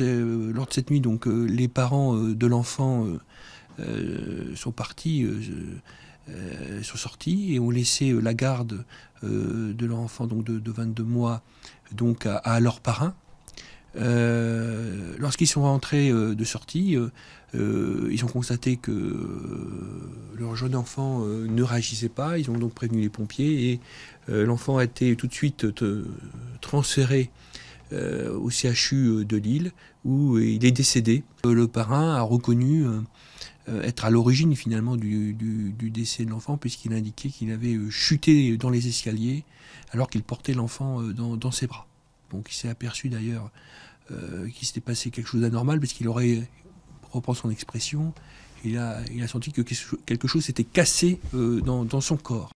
Euh, lors de cette nuit, donc, euh, les parents euh, de l'enfant sont partis, sont sortis et ont laissé la garde de l'enfant, de, 22 mois, donc à, leur parrain. lorsqu'ils sont rentrés de sortie, ils ont constaté que leur jeune enfant ne réagissait pas. Ils ont donc prévenu les pompiers et l'enfant a été tout de suite transféré euh, au CHU euh, de Lille, où euh, il est décédé. Le parrain a reconnu être à l'origine finalement du, décès de l'enfant, puisqu'il indiquait qu'il avait chuté dans les escaliers alors qu'il portait l'enfant dans, ses bras. Donc il s'est aperçu d'ailleurs qu'il s'était passé quelque chose d'anormal, puisqu'il aurait, reprend son expression, il a, senti que quelque chose s'était cassé dans son corps.